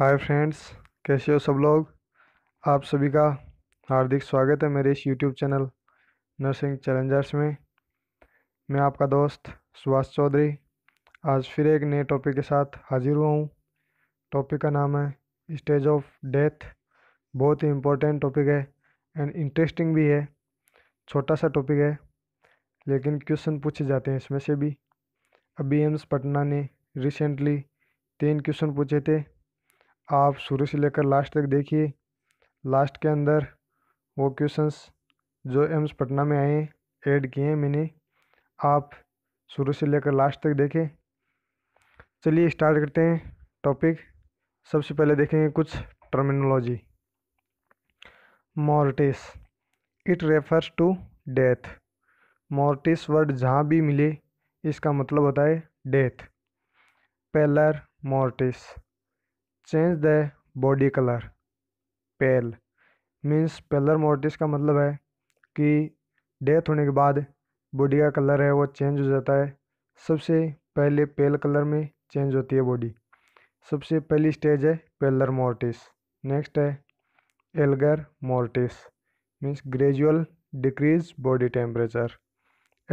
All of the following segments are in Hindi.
हाय फ्रेंड्स कैसे हो सब लोग आप सभी का हार्दिक स्वागत है मेरे इस यूट्यूब चैनल नर्सिंग चैलेंजर्स में मैं आपका दोस्त सुभाष चौधरी आज फिर एक नए टॉपिक के साथ हाजिर हुआ हूँ टॉपिक का नाम है स्टेज ऑफ डेथ बहुत ही इम्पोर्टेंट टॉपिक है एंड इंटरेस्टिंग भी है छोटा सा टॉपिक है लेकिन क्वेश्चन पूछे जाते हैं इसमें से भी अभी एम्स पटना ने रिसेंटली तीन क्वेश्चन पूछे थे आप शुरू से लेकर लास्ट तक देखिए लास्ट के अंदर वो क्वेश्चंस जो एम्स पटना में आए ऐड किए हैं मैंने आप शुरू से लेकर लास्ट तक देखें चलिए स्टार्ट करते हैं टॉपिक सबसे पहले देखेंगे कुछ terminology mortis it refers to death mortis word जहाँ भी मिले इसका मतलब होता है death pallor mortis change the body colour pale means pallor mortis का मतलब है कि डेथ होने के बाद बॉडी का कलर है वो चेंज हो जाता है सबसे पहले पेल कलर में चेंज होती है बॉडी सबसे पहली स्टेज है पेलर मोर्टिस नेक्स्ट है algor mortis means gradual decrease body temperature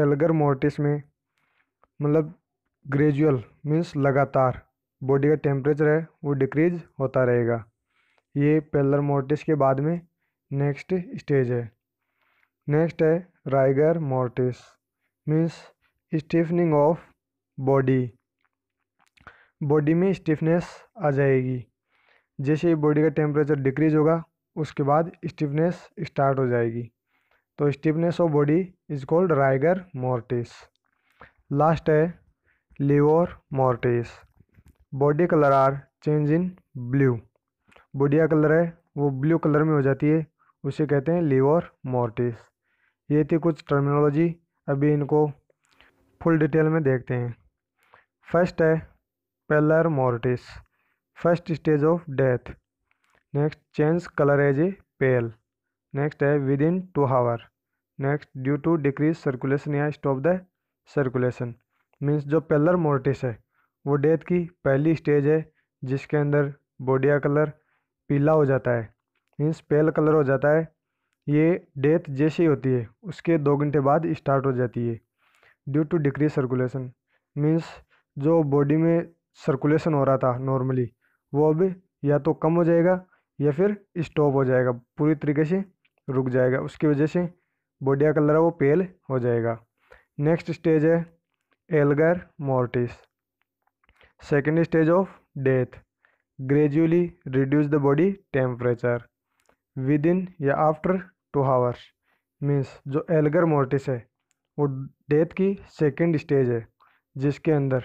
algor mortis में मतलब ग्रेजुअल मीन्स लगातार बॉडी का टेम्परेचर है वो डिक्रीज होता रहेगा ये पेलर मोर्टिस के बाद में नेक्स्ट स्टेज है नेक्स्ट है rigor mortis means stiffening of body body में स्टिफनेस आ जाएगी जैसे ही बॉडी का टेम्परेचर डिक्रीज होगा उसके बाद स्टिफनेस स्टार्ट हो जाएगी तो stiffness of body is called rigor mortis last है livor mortis body colour are change in blue बॉडिया कलर है वो ब्लू कलर में हो जाती है उसे कहते हैं लीवर मोर्टिस ये थी कुछ टर्मिनोलॉजी अभी इनको फुल डिटेल में देखते हैं फर्स्ट है pallor mortis first stage of death next change colour as a pale next है within two hour next due to decrease circulation या स्टॉप द सर्कुलेशन मीन्स जो पेलर मोर्टिस है वो डेथ की पहली स्टेज है जिसके अंदर बॉडिया कलर पीला हो जाता है मीन्स पेल कलर हो जाता है ये डेथ जैसी होती है उसके दो घंटे बाद स्टार्ट हो जाती है due to decrease circulation means जो बॉडी में सर्कुलेशन हो रहा था नॉर्मली वो अब या तो कम हो जाएगा या फिर स्टॉप हो जाएगा पूरी तरीके से रुक जाएगा उसकी वजह से बॉडिया कलर है वो पेल हो जाएगा नेक्स्ट स्टेज है algor mortis second stage of death gradually reduce the body temperature within या आफ्टर टू हावर्स मीन्स जो एल्गर मोर्टिस है वो डेथ की सेकेंड स्टेज है जिसके अंदर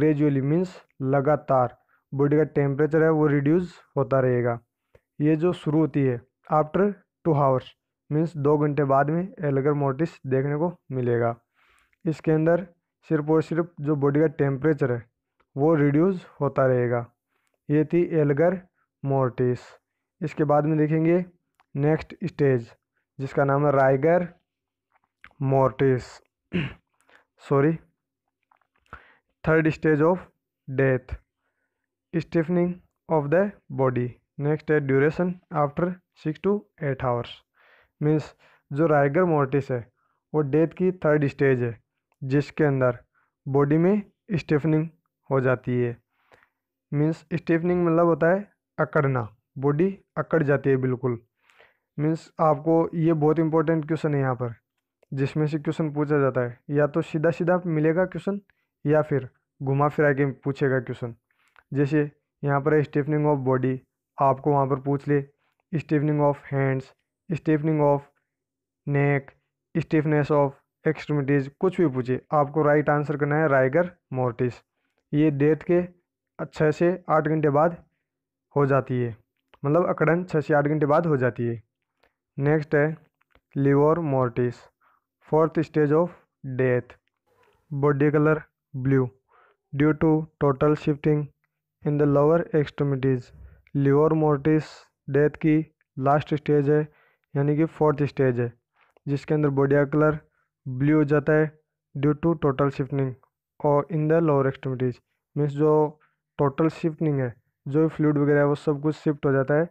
ग्रेजुअली मीन्स लगातार बॉडी का टेम्परेचर है वो रिड्यूस होता रहेगा ये जो शुरू होती है आफ्टर टू हावर्स मीन्स दो घंटे बाद में एलगर मोटिस देखने को मिलेगा इसके अंदर सिर्फ और सिर्फ जो बॉडी का टेम्परेचर है वो रिड्यूस होता रहेगा ये थी एल्गर मोर्टिस इसके बाद में देखेंगे नेक्स्ट स्टेज जिसका नाम है rigor mortis sorry third stage of death stiffening of the body next है duration after six to eight hours means जो राइगर मोर्टिस है वो डेथ की थर्ड स्टेज है जिसके अंदर बॉडी में स्टिफनिंग हो जाती है मीन्स स्टीफनिंग मतलब होता है अकड़ना बॉडी अकड़ जाती है बिल्कुल मीन्स आपको ये बहुत इंपॉर्टेंट क्वेश्चन है यहाँ पर जिसमें से क्वेश्चन पूछा जाता है या तो सीधा सीधा मिलेगा क्वेश्चन या फिर घुमा फिरा के पूछेगा क्वेश्चन जैसे यहाँ पर स्टिफनिंग ऑफ बॉडी आपको वहाँ पर पूछ ले stiffening of hands stiffening of neck stiffness of extremities कुछ भी पूछे आपको राइट आंसर करना है राइगर मोर्टिस ये डेथ के छः से आठ घंटे बाद हो जाती है मतलब अकड़न छः से आठ घंटे बाद हो जाती है नेक्स्ट है livor mortis fourth stage of death body colour blue due to total shifting in the lower extremities livor mortis death की लास्ट स्टेज है यानी कि फोर्थ स्टेज है जिसके अंदर बॉडी का कलर ब्लू हो जाता है ड्यू टू टोटल शिफ्टिंग और in the lower extremities means जो टोटल शिफ्टिंग है जो फ्लूड वगैरह है वो सब कुछ शिफ्ट हो जाता है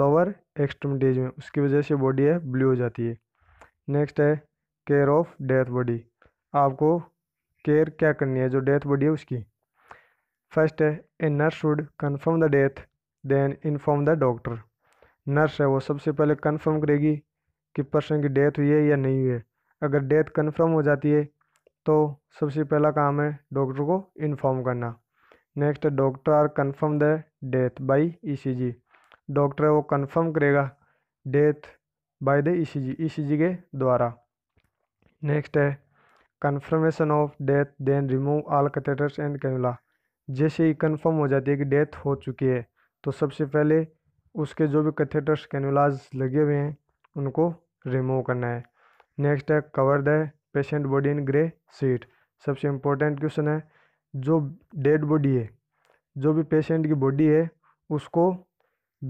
लोअर एक्सट्रीमिटीज़ में उसकी वजह से बॉडी है ब्लू हो जाती है नेक्स्ट है केयर ऑफ डेथ बॉडी आपको केयर क्या करनी है जो डेथ बॉडी है उसकी फर्स्ट है a nurse should confirm the death then inform the doctor nurse है वो सबसे पहले कन्फर्म करेगी कि पर्सन की डेथ हुई है या नहीं हुई है अगर डेथ कन्फर्म हो जाती है तो सबसे पहला काम है डॉक्टर को इन्फॉर्म करना next doctor are confirm the death by ECG doctor वो कन्फर्म करेगा death by the ECG ECG के द्वारा नेक्स्ट है confirmation of death then remove all catheters and cannula जैसे ही कन्फर्म हो जाती है कि डेथ हो चुकी है तो सबसे पहले उसके जो भी कैथेटर्स कैनुलाज लगे हुए हैं उनको रिमूव करना है नेक्स्ट है cover the patient body in grey sheet सबसे इम्पोर्टेंट क्वेश्चन है जो डेड बॉडी है जो भी पेशेंट की बॉडी है उसको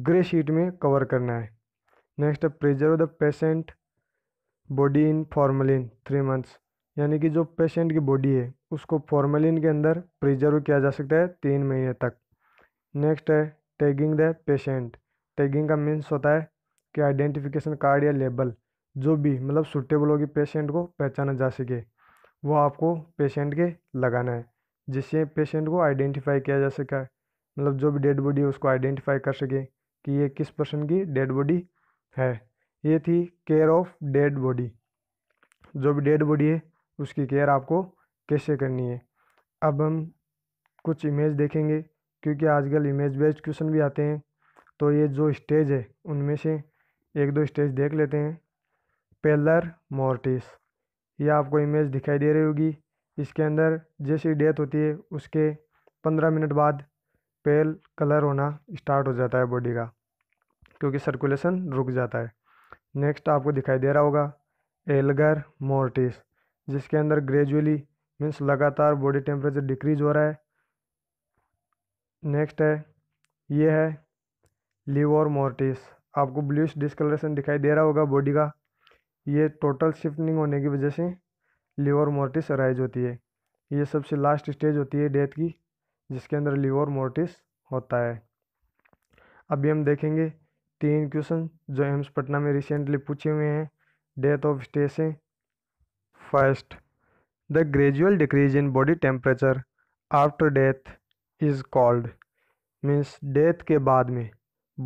ग्रे शीट में कवर करना है नेक्स्ट है preserve the patient body in formalin three months यानी कि जो पेशेंट की बॉडी है उसको फॉर्मलिन के अंदर प्रिजर्व किया जा सकता है तीन महीने तक नेक्स्ट है टैगिंग द पेशेंट टैगिंग का मीन्स होता है कि आइडेंटिफिकेशन कार्ड या लेबल जो भी मतलब सूटेबल होगी पेशेंट को पहचाना जा सके वो आपको पेशेंट के लगाना है जिससे पेशेंट को आइडेंटिफाई किया जा सका मतलब जो भी डेड बॉडी है उसको आइडेंटिफाई कर सके कि ये किस पर्सन की डेड बॉडी है ये थी केयर ऑफ डेड बॉडी जो भी डेड बॉडी है उसकी केयर आपको कैसे करनी है अब हम कुछ इमेज देखेंगे क्योंकि आजकल इमेज बेस्ड क्वेश्चन भी आते हैं तो ये जो स्टेज है उनमें से एक दो स्टेज देख लेते हैं पेलर मोर्टिस ये आपको इमेज दिखाई दे रही होगी इसके अंदर जैसी डेथ होती है उसके पंद्रह मिनट बाद पेल कलर होना स्टार्ट हो जाता है बॉडी का क्योंकि सर्कुलेशन रुक जाता है नेक्स्ट आपको दिखाई दे रहा होगा एलगर मोर्टिस जिसके अंदर ग्रेजुअली मीन्स लगातार बॉडी टेम्परेचर डिक्रीज हो रहा है नेक्स्ट है ये है लिवर मोर्टिस आपको ब्लूश डिस्कलरेशन दिखाई दे रहा होगा बॉडी का ये टोटल शिफ्टिंग होने की वजह से लीवर मोर्टिस अराइज होती है ये सबसे लास्ट स्टेज होती है डेथ की जिसके अंदर लीवर मोर्टिस होता है अभी हम देखेंगे तीन क्वेश्चन जो एम्स पटना में रिसेंटली पूछे हुए हैं डेथ ऑफ स्टेज से first the gradual decrease in body temperature after death is called means death के बाद में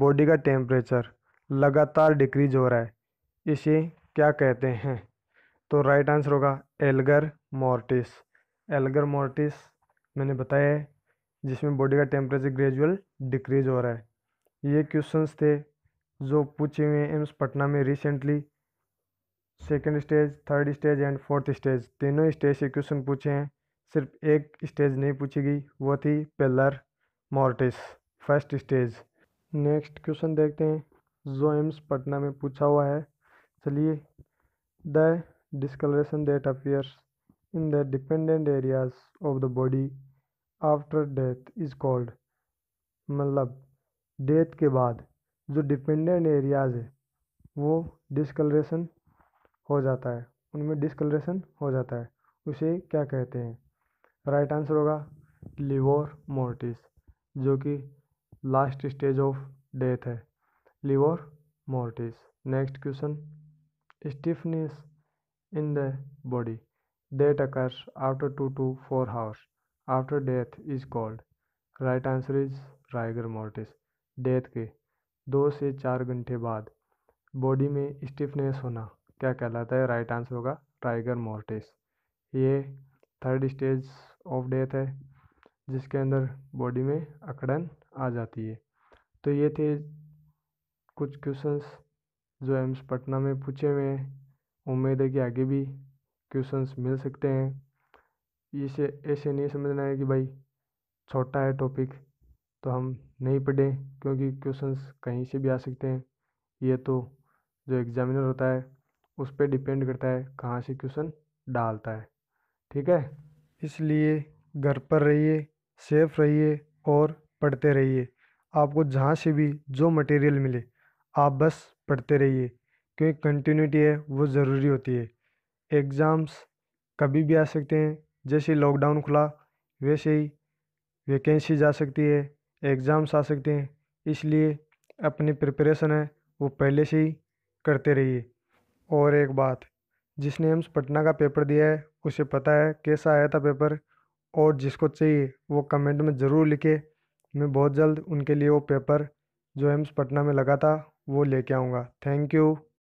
बॉडी का टेम्परेचर लगातार डिक्रीज हो रहा है इसे क्या कहते हैं तो राइट आंसर होगा एल्गर मोर्टिस एल्गर मोर्टिस मैंने बताया है जिसमें बॉडी का टेम्परेचर ग्रेजुअल डिक्रीज हो रहा है ये क्वेश्चंस थे जो पूछे हुए एम्स पटना में recently second stage third stage and fourth stage तीनों स्टेज से क्वेश्चन पूछे हैं सिर्फ एक स्टेज नहीं पूछी गई वो थी pallor mortis first stage next question देखते हैं जो एम्स पटना में पूछा हुआ है चलिए the discoloration that appears in the dependent areas of the body after death is called मतलब डेथ के बाद जो डिपेंडेंट एरियाज है वो डिसकलरेशन हो जाता है उनमें डिसकलरेशन हो जाता है उसे क्या कहते हैं राइट आंसर होगा लिवर मोर्टिस जो कि लास्ट स्टेज ऑफ डेथ है livor mortis next question stiffness in the body that occurs after 2 to 4 hours after death is called right answer is rigor mortis death के दो से चार घंटे बाद बॉडी में स्टिफनेस होना क्या कहलाता है राइट आंसर होगा टाइगर मोर्टिस ये थर्ड स्टेज ऑफ डेथ है जिसके अंदर बॉडी में अकड़न आ जाती है तो ये थे कुछ क्वेश्चंस जो एम्स पटना में पूछे हुए हैं उम्मीद है कि आगे भी क्वेश्चंस मिल सकते हैं इसे ऐसे नहीं समझना है कि भाई छोटा है टॉपिक तो हम नहीं पढ़ें क्योंकि क्वेश्चंस कहीं से भी आ सकते हैं ये तो जो एग्जामिनर होता है उस पर डिपेंड करता है कहाँ से क्वेश्चन डालता है ठीक है इसलिए घर पर रहिए सेफ रहिए और पढ़ते रहिए आपको जहाँ से भी जो मटेरियल मिले आप बस पढ़ते रहिए क्योंकि कंटिन्यूटी है वो ज़रूरी होती है एग्ज़ाम्स कभी भी आ सकते हैं जैसे लॉकडाउन खुला वैसे ही वैकेंसी जा सकती है एग्ज़ाम्स आ सकते हैं इसलिए अपनी प्रिपरेशन है वो पहले से ही करते रहिए और एक बात जिसने एम्स पटना का पेपर दिया है उसे पता है कैसा आया था पेपर और जिसको चाहिए वो कमेंट में ज़रूर लिखे मैं बहुत जल्द उनके लिए वो पेपर जो एम्स पटना में लगा था वो लेके आऊँगा थैंक यू